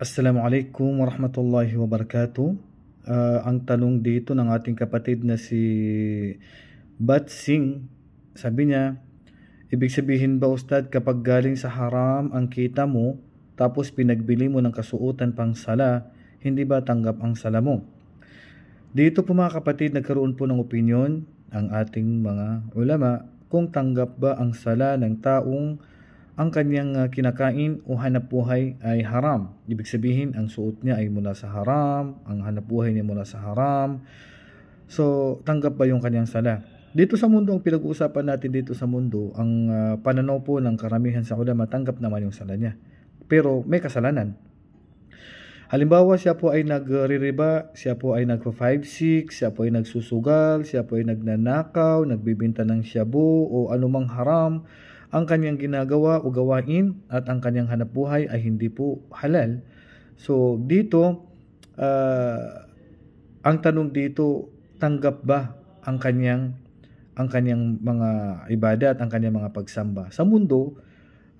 Assalamualaikum warahmatullahi wabarakatuh. Uh, ang tanong dito ng ating kapatid na si Bat Singh, sabi niya, Ibig sabihin ba ustad kapag galing sa haram ang kita mo, tapos pinagbili mo ng kasuotan pang sala, hindi ba tanggap ang sala mo? Dito po mga kapatid, nagkaroon po ng opinion ang ating mga ulama kung tanggap ba ang sala ng taong ang kanyang ah, kinakain o hanapbuhay ay haram. Ibig sabihin, ang suot niya ay mula sa haram, ang hanapbuhay niya mula sa haram. So, tanggap ba yung kanyang sala? Dito sa mundo, ang pinag-uusapan natin dito sa mundo, ang uh, pananaw po ng karamihan sa ulama, tanggap naman yung sala niya. Pero may kasalanan. Halimbawa, siya po ay nagririba, siya po ay nagpa-5-6, siya po ay nagsusugal, siya po ay nagnanakaw, nagbibinta ng shabu o anumang haram ang kanyang ginagawa o gawain at ang kanyang hanapbuhay ay hindi po halal. So dito, uh, ang tanong dito, tanggap ba ang kanyang ang kanyang mga ibadat, ang kanyang mga pagsamba. Sa mundo,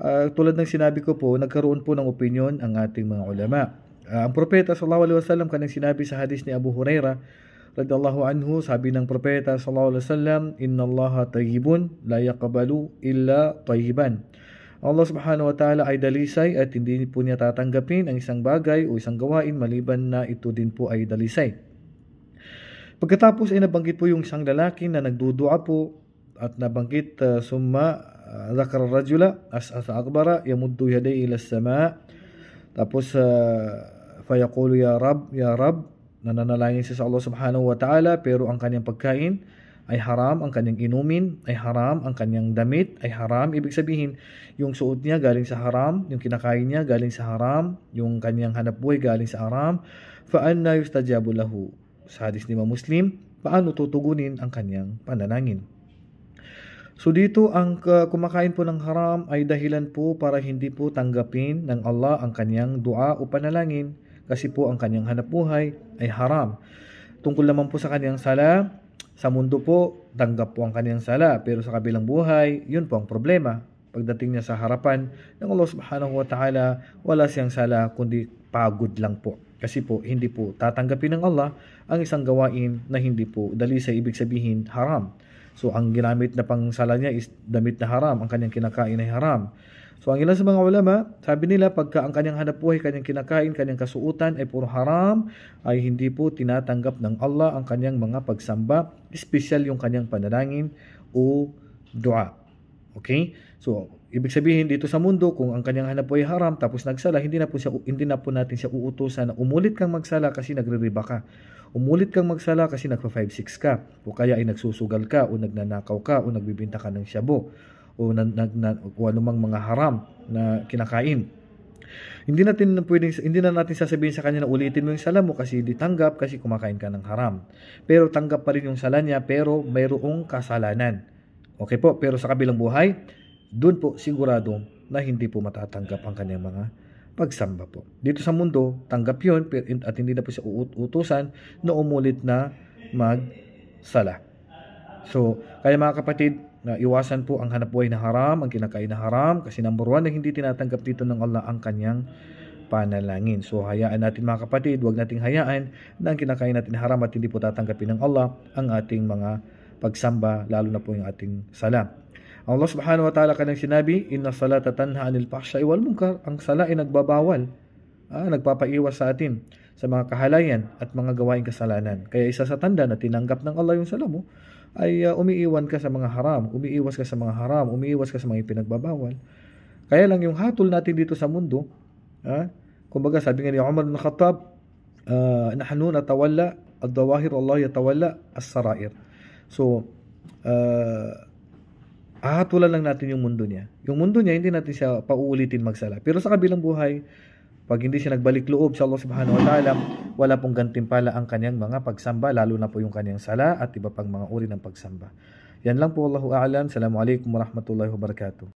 uh, tulad ng sinabi ko po, nagkaroon po ng opinion ang ating mga ulama. Uh, ang propeta sallallahu alaihi wasallam kanang sinabi sa hadis ni Abu Huraira radallahu anhu, sabi ng propeta sallallahu alaihi wasallam, "Inna Allah tayyibun la yaqbalu illa tayyiban." Allah subhanahu wa ta'ala ay dalisay at hindi po niya tatanggapin ang isang bagay o isang gawain maliban na ito din po ay dalisay. Pagkatapos ay nabanggit po yung isang lalaki na nagdudua po at nabanggit uh, summa uh, rajula الرجل أسأس أكبر يمد يديه إلى sama tapos uh, فيقول ya rab ya rab Nananalangin siya sa Allah subhanahu wa ta'ala pero ang kanyang pagkain ay haram, ang kanyang inumin ay haram, ang kanyang damit ay haram. Ibig sabihin, yung suot niya galing sa haram, yung kinakain niya galing sa haram, yung kanyang hanap buhay galing sa haram. Fa'anna yustajabu lahu. Sa hadis ni Muslim, paano tutugunin ang kanyang pananangin? So dito ang kumakain po ng haram ay dahilan po para hindi po tanggapin ng Allah ang kanyang dua o panalangin kasi po ang kanyang hanapbuhay ay haram. Tungkol naman po sa kanyang sala, sa mundo po, tanggap po ang kanyang sala. Pero sa kabilang buhay, yun po ang problema. Pagdating niya sa harapan ng Allah subhanahu wa ta'ala, wala siyang sala kundi pagod lang po. Kasi po, hindi po tatanggapin ng Allah ang isang gawain na hindi po dali sa ibig sabihin haram. So ang ginamit na pangsala niya is damit na haram, ang kanyang kinakain ay haram. So ang ilan sa mga ulama, sabi nila pagka ang kanyang hanap buhay, kanyang kinakain, kanyang kasuutan ay puro haram, ay hindi po tinatanggap ng Allah ang kanyang mga pagsamba, especially yung kanyang panalangin o dua. Okay? So, ibig sabihin dito sa mundo, kung ang kanyang hanap po ay haram, tapos nagsala, hindi na po, siya, hindi na po natin siya uutosan na umulit kang magsala kasi nagre-riba ka. Umulit kang magsala kasi nagpa-5-6 ka. O kaya ay nagsusugal ka, o nagnanakaw ka, o nagbibinta ka ng syabo, o, na, na, na, o anumang mga haram na kinakain. Hindi natin pwedeng hindi na natin sasabihin sa kanya na ulitin mo yung sala mo kasi hindi tanggap kasi kumakain ka ng haram. Pero tanggap pa rin yung sala niya pero mayroong kasalanan. Okay po, pero sa kabilang buhay, doon po sigurado na hindi po matatanggap ang kanyang mga pagsamba po. Dito sa mundo, tanggap yun at hindi na po siya utusan na umulit na magsala. So, kaya mga kapatid, na iwasan po ang hanap buhay na haram, ang kinakain na haram, kasi number one, na hindi tinatanggap dito ng Allah ang kanyang panalangin. So, hayaan natin mga kapatid, huwag nating hayaan na ang kinakain natin haram at hindi po tatanggapin ng Allah ang ating mga pagsamba, lalo na po yung ating sala. Allah subhanahu wa ta'ala kanyang sinabi, Inna salata tanha anil pahsya iwal munkar. Ang sala ay nagbabawal, ah, nagpapaiwas sa atin sa mga kahalayan at mga gawaing kasalanan. Kaya isa sa tanda na tinanggap ng Allah yung sala mo ay uh, umiiwan ka sa mga haram, umiiwas ka sa mga haram, umiiwas ka sa mga ipinagbabawal. Kaya lang yung hatol natin dito sa mundo, ah, kumbaga sabi nga ni Umar bin Khattab, uh, ah, nahanun at tawala, ad-dawahir Allah yatawala, as-sarair. So, uh, ahatulan lang natin yung mundo niya. Yung mundo niya, hindi natin siya pauulitin magsala. Pero sa kabilang buhay, pag hindi siya nagbalik loob sa Allah subhanahu wa ta'ala, wala pong gantimpala ang kanyang mga pagsamba, lalo na po yung kanyang sala at iba pang mga uri ng pagsamba. Yan lang po, Allahu a'lam. Assalamualaikum warahmatullahi wabarakatuh.